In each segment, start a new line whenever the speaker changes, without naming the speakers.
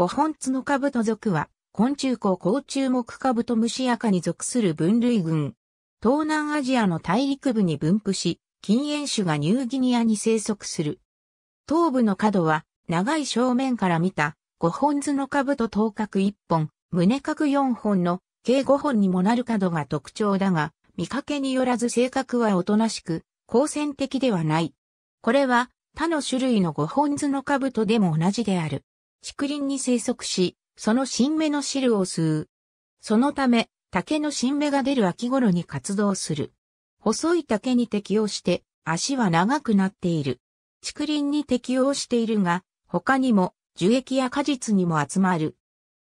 五本角カブト属は、昆虫湖甲虫目カブト虫シ赤に属する分類群。東南アジアの大陸部に分布し、禁煙種がニューギニアに生息する。頭部の角は、長い正面から見た、五本角カブト頭角一本、胸角四本の、計五本にもなる角が特徴だが、見かけによらず性格はおとなしく、好戦的ではない。これは、他の種類の五本角カブトでも同じである。竹林に生息し、その新芽の汁を吸う。そのため、竹の新芽が出る秋頃に活動する。細い竹に適応して、足は長くなっている。竹林に適応しているが、他にも樹液や果実にも集まる。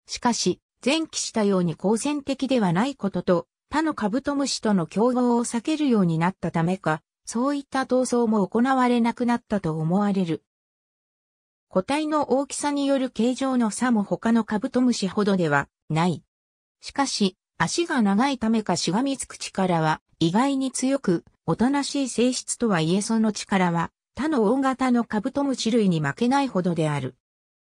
しかし、前期したように好戦的ではないことと、他のカブトムシとの競合を避けるようになったためか、そういった闘争も行われなくなったと思われる。個体の大きさによる形状の差も他のカブトムシほどではない。しかし、足が長いためかしがみつく力は意外に強く、おとなしい性質とはいえその力は他の大型のカブトムシ類に負けないほどである。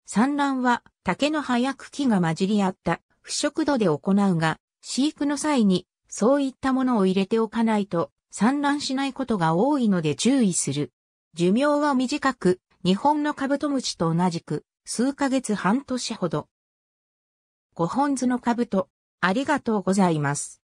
産卵は竹の葉や茎が混じり合った不食土で行うが、飼育の際にそういったものを入れておかないと産卵しないことが多いので注意する。寿命は短く、日本のカブトムシと同じく、数ヶ月半年ほど。ご本図のカブト、ありがとうございます。